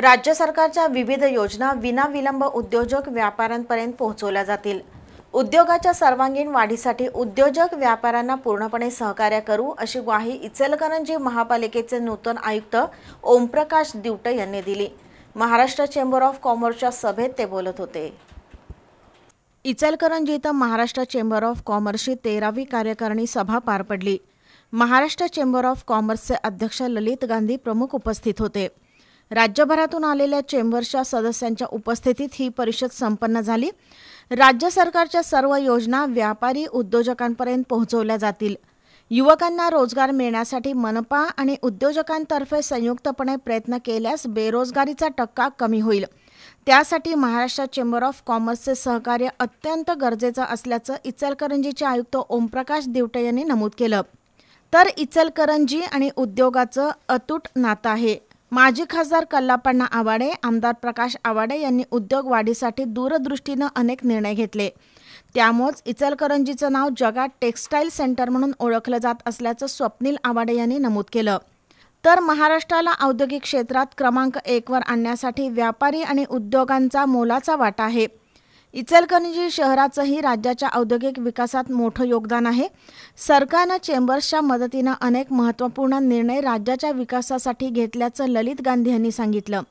राज्य सरकारच्या विविध योजना विनाविलंब उद्योजक व्यापाऱ्यांपर्यंत पोहोचवल्या जातील उद्योगाच्या सर्वांगीण वाढीसाठी उद्योजक व्यापाऱ्यांना पूर्णपणे सहकार्य करू अशी ग्वाही इचलकरंजी महापालिकेचे नूतन आयुक्त ओमप्रकाश दिवटे यांनी दिली महाराष्ट्र चेंबर ऑफ कॉमर्सच्या सभेत ते बोलत होते इचलकरंजी इथं महाराष्ट्र चेंबर ऑफ कॉमर्सची तेरावी कार्यकारिणी सभा पार पडली महाराष्ट्र चेंबर ऑफ कॉमर्सचे अध्यक्ष ललित गांधी प्रमुख उपस्थित होते राज्यभरातून आलेल्या चेंबरच्या सदस्यांच्या उपस्थितीत ही परिषद संपन्न झाली राज्य सरकारच्या सर्व योजना व्यापारी उद्योजकांपर्यंत पोहोचवल्या जातील युवकांना रोजगार मिळण्यासाठी मनपा आणि उद्योजकांतर्फे संयुक्तपणे प्रयत्न केल्यास बेरोजगारीचा टक्का कमी होईल त्यासाठी महाराष्ट्र चेंबर ऑफ कॉमर्सचे सहकार्य अत्यंत गरजेचं असल्याचं इचलकरंजीचे आयुक्त ओमप्रकाश दिवटे यांनी नमूद केलं तर इचलकरंजी आणि उद्योगाचं अतूट नातं आहे माजी खासदार कल्लापण्णा आवाडे आमदार प्रकाश आवाडे यांनी उद्योग वाढीसाठी दूरदृष्टीनं अनेक निर्णय घेतले त्यामुळेच इचलकरंजीचं नाव जगात टेक्स्टाईल सेंटर म्हणून ओळखलं जात असल्याचं स्वप्नील आवाडे यांनी नमूद केलं तर महाराष्ट्राला औद्योगिक क्षेत्रात क्रमांक एकवर आणण्यासाठी व्यापारी आणि उद्योगांचा मोलाचा वाटा आहे इचलकरंजी शहराचंही राज्याच्या औद्योगिक विकासात मोठं योगदान आहे सरकारनं चेंबर्सच्या मदतीनं अनेक महत्त्वपूर्ण निर्णय राज्याच्या विकासासाठी घेतल्याचं ललित गांधी यांनी सांगितलं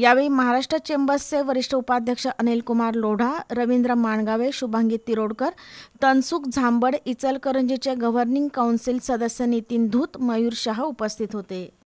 यावेळी महाराष्ट्र चेंबर्सचे वरिष्ठ उपाध्यक्ष अनिल कुमार लोढा रवींद्र माणगावे शुभांगी तिरोडकर तनसुख झांबड इचलकरंजीचे गव्हर्निंग काउन्सिल सदस्य नितीन धूत मयूर शाह उपस्थित होते